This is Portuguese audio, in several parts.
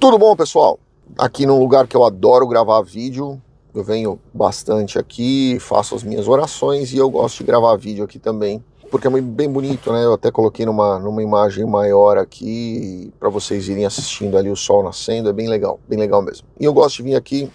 Tudo bom, pessoal? Aqui num lugar que eu adoro gravar vídeo, eu venho bastante aqui, faço as minhas orações e eu gosto de gravar vídeo aqui também, porque é bem bonito, né? Eu até coloquei numa, numa imagem maior aqui para vocês irem assistindo ali o sol nascendo, é bem legal, bem legal mesmo. E eu gosto de vir aqui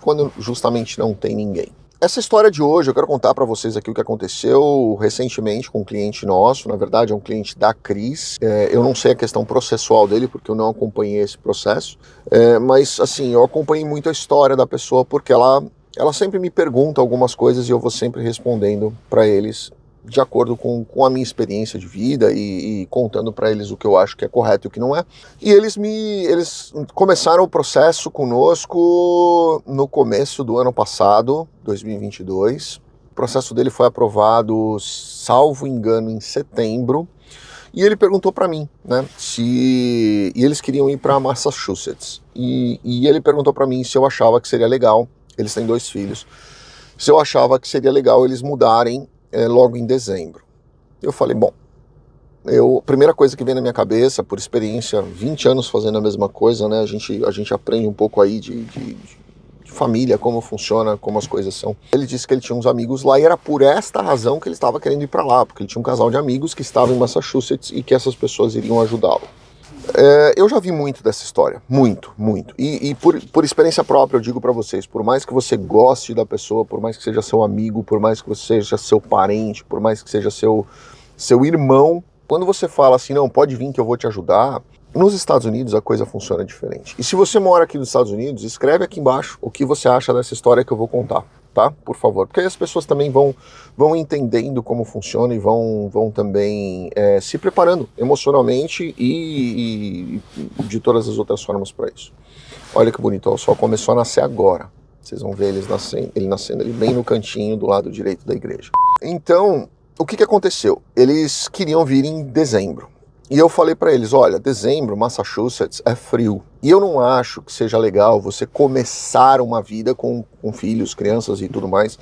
quando justamente não tem ninguém. Essa história de hoje, eu quero contar para vocês aqui o que aconteceu recentemente com um cliente nosso, na verdade é um cliente da Cris. É, eu não sei a questão processual dele, porque eu não acompanhei esse processo, é, mas assim, eu acompanhei muito a história da pessoa porque ela, ela sempre me pergunta algumas coisas e eu vou sempre respondendo para eles de acordo com, com a minha experiência de vida e, e contando para eles o que eu acho que é correto e o que não é. E eles me eles começaram o processo conosco no começo do ano passado, 2022. O processo dele foi aprovado, salvo engano, em setembro. E ele perguntou para mim, né, se e eles queriam ir para Massachusetts. E, e ele perguntou para mim se eu achava que seria legal. Eles têm dois filhos. Se eu achava que seria legal eles mudarem é, logo em dezembro. Eu falei, bom, eu, a primeira coisa que vem na minha cabeça, por experiência, 20 anos fazendo a mesma coisa, né? A gente, a gente aprende um pouco aí de, de, de família, como funciona, como as coisas são. Ele disse que ele tinha uns amigos lá e era por esta razão que ele estava querendo ir para lá, porque ele tinha um casal de amigos que estava em Massachusetts e que essas pessoas iriam ajudá-lo. É, eu já vi muito dessa história, muito, muito. E, e por, por, experiência própria, eu digo para vocês: por mais que você goste da pessoa, por mais que seja seu amigo, por mais que você seja seu parente, por mais que seja seu, seu irmão, quando você fala assim, não, pode vir que eu vou te ajudar, nos Estados Unidos a coisa funciona diferente. E se você mora aqui nos Estados Unidos, escreve aqui embaixo o que você acha dessa história que eu vou contar tá? Por favor, porque aí as pessoas também vão, vão entendendo como funciona e vão, vão também é, se preparando emocionalmente e, e, de todas as outras formas para isso. Olha que bonito, ó, o sol começou a nascer agora. Vocês vão ver eles nascendo, ele nascendo ali bem no cantinho do lado direito da igreja. Então, o que, que aconteceu? Eles queriam vir em dezembro. E eu falei para eles: olha, dezembro, Massachusetts é frio. E eu não acho que seja legal você começar uma vida com, com filhos, crianças e tudo mais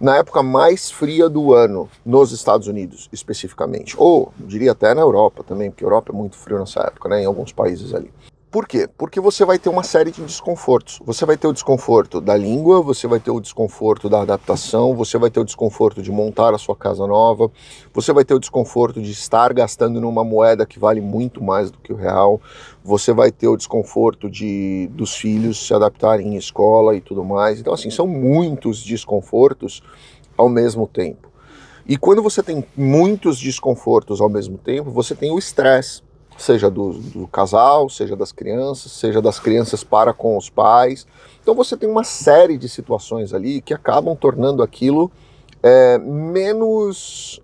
na época mais fria do ano, nos Estados Unidos especificamente, ou diria até na Europa também, porque a Europa é muito frio nessa época, né, em alguns países ali. Por quê? Porque você vai ter uma série de desconfortos. Você vai ter o desconforto da língua, você vai ter o desconforto da adaptação, você vai ter o desconforto de montar a sua casa nova, você vai ter o desconforto de estar gastando numa moeda que vale muito mais do que o real, você vai ter o desconforto de dos filhos se adaptarem em escola e tudo mais. Então assim, são muitos desconfortos ao mesmo tempo. E quando você tem muitos desconfortos ao mesmo tempo, você tem o estresse seja do, do casal, seja das crianças, seja das crianças para com os pais. Então você tem uma série de situações ali que acabam tornando aquilo é, menos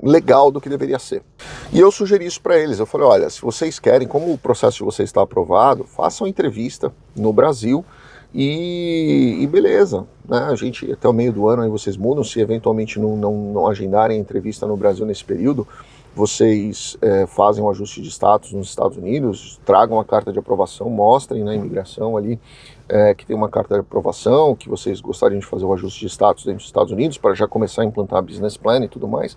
legal do que deveria ser. E eu sugeri isso para eles. Eu falei: olha, se vocês querem, como o processo de vocês está aprovado, façam entrevista no Brasil e, e, beleza, né? a gente até o meio do ano aí vocês mudam, se eventualmente não, não, não agendarem entrevista no Brasil nesse período, vocês é, fazem um ajuste de status nos Estados Unidos, tragam a carta de aprovação, mostrem na né, imigração ali é, que tem uma carta de aprovação, que vocês gostariam de fazer o ajuste de status dentro dos Estados Unidos para já começar a implantar business plan e tudo mais.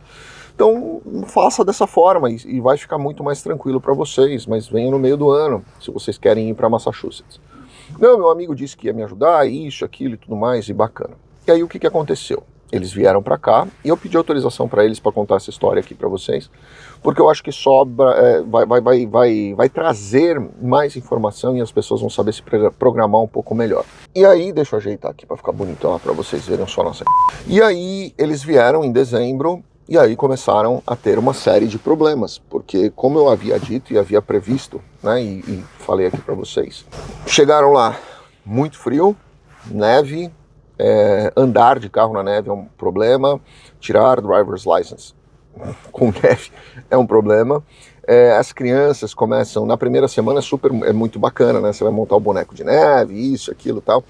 Então faça dessa forma e, e vai ficar muito mais tranquilo para vocês, mas venha no meio do ano se vocês querem ir para Massachusetts. Não, meu amigo disse que ia me ajudar, isso, aquilo e tudo mais, e bacana. E aí o que, que aconteceu? Eles vieram para cá e eu pedi autorização para eles para contar essa história aqui para vocês, porque eu acho que sobra, é, vai, vai, vai, vai, vai trazer mais informação e as pessoas vão saber se programar um pouco melhor. E aí, deixa eu ajeitar aqui para ficar bonito lá para vocês verem só nossa. E aí eles vieram em dezembro e aí começaram a ter uma série de problemas, porque, como eu havia dito e havia previsto, né, e, e falei aqui para vocês, chegaram lá muito frio, neve, é, andar de carro na neve é um problema, tirar driver's license com neve é um problema, é, as crianças começam, na primeira semana é super, é muito bacana, né? Você vai montar o boneco de neve, isso, aquilo tal.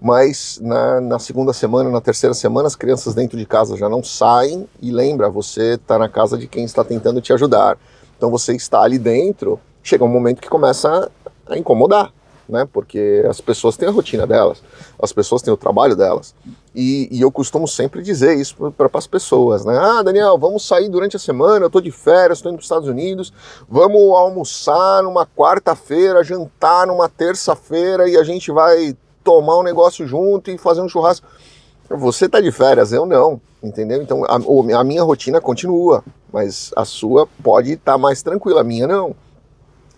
Mas na, na segunda semana, na terceira semana, as crianças dentro de casa já não saem. E lembra, você está na casa de quem está tentando te ajudar. Então você está ali dentro, chega um momento que começa a incomodar né? Porque as pessoas têm a rotina delas, as pessoas têm o trabalho delas. E, e eu costumo sempre dizer isso para as pessoas, né? Ah, Daniel, vamos sair durante a semana, eu estou de férias, estou indo para os Estados Unidos, vamos almoçar numa quarta-feira, jantar numa terça-feira e a gente vai tomar um negócio junto e fazer um churrasco. Você está de férias, eu não, entendeu? Então a, a, minha rotina continua, mas a sua pode estar tá mais tranquila, a minha não.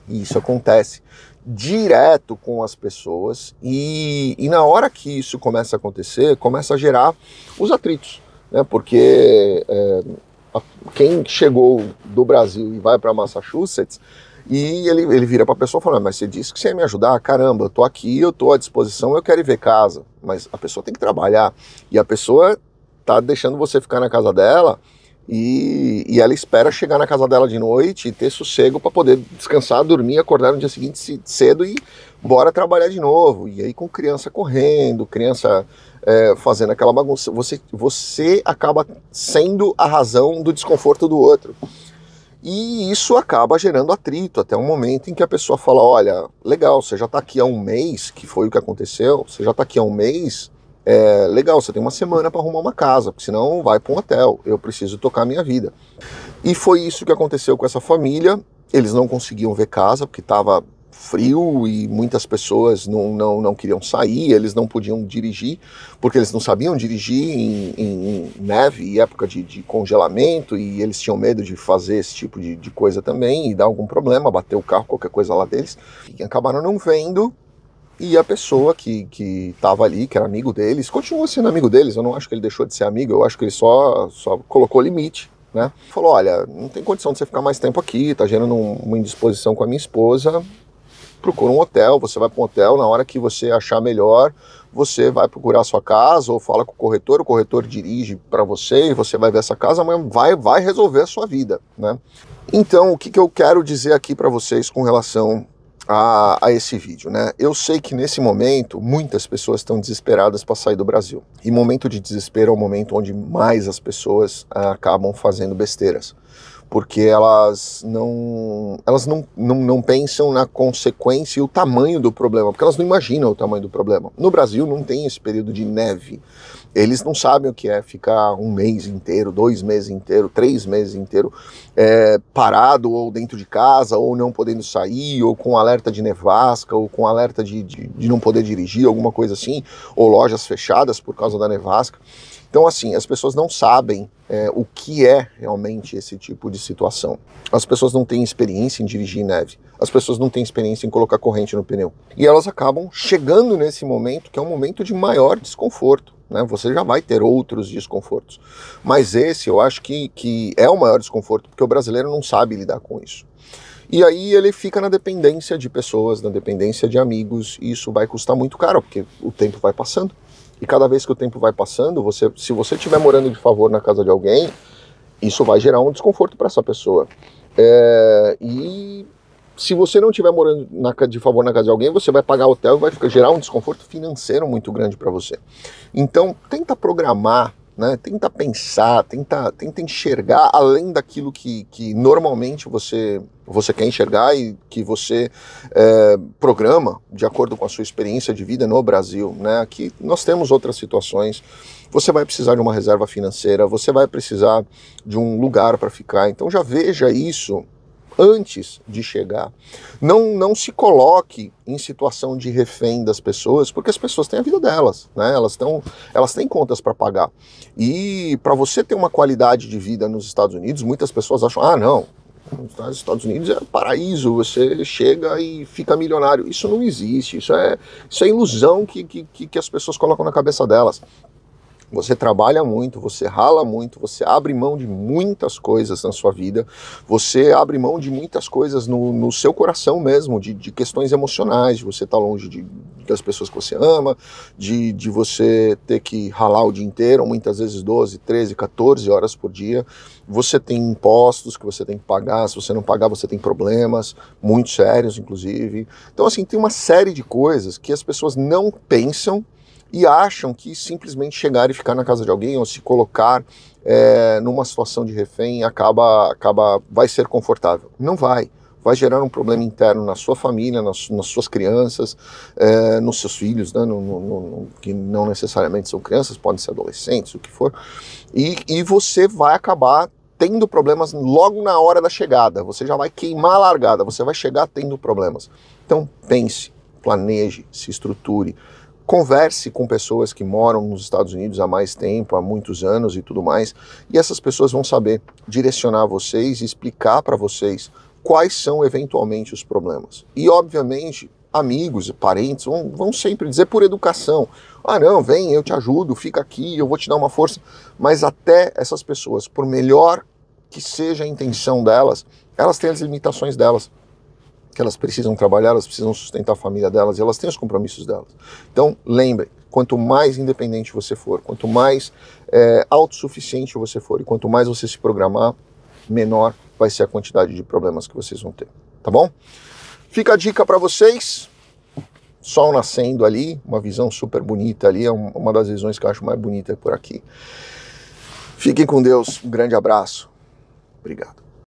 E isso acontece direto com as pessoas e, e, na hora que isso começa a acontecer, começa a gerar os atritos, né? Porque é, a, quem chegou do Brasil e vai para Massachusetts e ele, ele vira para a pessoa falando, ah, mas você disse que você ia me ajudar, caramba, eu tô aqui, eu tô à disposição, eu quero ir ver casa, mas a pessoa tem que trabalhar e a pessoa tá deixando você ficar na casa dela e, e, ela espera chegar na casa dela de noite e ter sossego para poder descansar, dormir, acordar no dia seguinte cedo e bora trabalhar de novo. E aí com criança correndo, criança é, fazendo aquela bagunça, você, você acaba sendo a razão do desconforto do outro. E isso acaba gerando atrito até um momento em que a pessoa fala: olha, legal, você já está aqui há um mês, que foi o que aconteceu, você já está aqui há um mês, é, legal, você tem uma semana para arrumar uma casa, porque senão vai para um hotel, eu preciso tocar a minha vida. E foi isso que aconteceu com essa família, eles não conseguiam ver casa, porque estava frio e muitas pessoas não, não, não queriam sair, eles não podiam dirigir, porque eles não sabiam dirigir em, em neve e época de, de, congelamento, e eles tinham medo de fazer esse tipo de, de coisa também e dar algum problema, bater o carro, qualquer coisa lá deles, e acabaram não vendo e a pessoa que, que tava ali, que era amigo deles, continua sendo amigo deles, eu não acho que ele deixou de ser amigo, eu acho que ele só, só colocou limite, né? Falou, olha, não tem condição de você ficar mais tempo aqui, tá gerando uma indisposição com a minha esposa, procura um hotel, você vai para um hotel, na hora que você achar melhor, você vai procurar a sua casa ou fala com o corretor, o corretor dirige para você e você vai ver essa casa, mas vai, vai resolver a sua vida, né? Então, o que, que eu quero dizer aqui para vocês com relação a, a, esse vídeo, né? Eu sei que nesse momento muitas pessoas estão desesperadas para sair do Brasil. E momento de desespero é o momento onde mais as pessoas ah, acabam fazendo besteiras porque elas não elas não, não, não pensam na consequência e o tamanho do problema, porque elas não imaginam o tamanho do problema. No Brasil não tem esse período de neve. Eles não sabem o que é ficar um mês inteiro, dois meses inteiro, três meses inteiro é, parado ou dentro de casa, ou não podendo sair, ou com alerta de nevasca, ou com alerta de, de, de não poder dirigir, alguma coisa assim, ou lojas fechadas por causa da nevasca. Então, assim, as pessoas não sabem é, o que é realmente esse tipo de situação. As pessoas não têm experiência em dirigir neve, as pessoas não têm experiência em colocar corrente no pneu. E elas acabam chegando nesse momento, que é um momento de maior desconforto. Né? Você já vai ter outros desconfortos. Mas esse eu acho que, que é o maior desconforto, porque o brasileiro não sabe lidar com isso. E aí ele fica na dependência de pessoas, na dependência de amigos, e isso vai custar muito caro, porque o tempo vai passando. E cada vez que o tempo vai passando, você, se você estiver morando de favor na casa de alguém, isso vai gerar um desconforto para essa pessoa. É, e se você não estiver morando na, de favor na casa de alguém, você vai pagar hotel e vai gerar um desconforto financeiro muito grande para você. Então, tenta programar né? Tenta pensar, tenta, tenta enxergar além daquilo que, que normalmente você, você quer enxergar e que você é, programa de acordo com a sua experiência de vida no Brasil. Né? Aqui nós temos outras situações. Você vai precisar de uma reserva financeira, você vai precisar de um lugar para ficar. Então já veja isso antes de chegar. Não, não se coloque em situação de refém das pessoas, porque as pessoas têm a vida delas, né? Elas, tão, elas têm contas para pagar. E para você ter uma qualidade de vida nos Estados Unidos, muitas pessoas acham: ah, não, nos Estados Unidos é paraíso, você chega e fica milionário. Isso não existe, isso é, isso é ilusão que, que, que as pessoas colocam na cabeça delas. Você trabalha muito, você rala muito, você abre mão de muitas coisas na sua vida, você abre mão de muitas coisas no, no seu coração mesmo, de, de questões emocionais, de você estar tá longe de, das pessoas que você ama, de, de você ter que ralar o dia inteiro, muitas vezes 12, 13, 14 horas por dia. Você tem impostos que você tem que pagar, se você não pagar, você tem problemas, muito sérios, inclusive. Então, assim, tem uma série de coisas que as pessoas não pensam e acham que simplesmente chegar e ficar na casa de alguém ou se colocar é, numa situação de refém acaba, acaba vai ser confortável. Não vai. Vai gerar um problema interno na sua família, nas, nas suas crianças, é, nos seus filhos, né, no, no, no, que não necessariamente são crianças, podem ser adolescentes, o que for. E, e você vai acabar tendo problemas logo na hora da chegada. Você já vai queimar a largada, você vai chegar tendo problemas. Então pense, planeje, se estruture converse com pessoas que moram nos Estados Unidos há mais tempo, há muitos anos e tudo mais, e essas pessoas vão saber direcionar vocês e explicar para vocês quais são eventualmente os problemas. E obviamente, amigos, parentes vão, vão sempre dizer por educação: ah, não, vem, eu te ajudo, fica aqui, eu vou te dar uma força. Mas até essas pessoas, por melhor que seja a intenção delas, elas têm as limitações delas que elas precisam trabalhar, elas precisam sustentar a família delas, e elas têm os compromissos delas. Então, lembrem, quanto mais independente você for, quanto mais é, autossuficiente você for, e quanto mais você se programar, menor vai ser a quantidade de problemas que vocês vão ter, tá bom? Fica a dica para vocês. Sol nascendo ali, uma visão super bonita ali, é uma das visões que eu acho mais bonita por aqui. Fiquem com Deus, um grande abraço. Obrigado.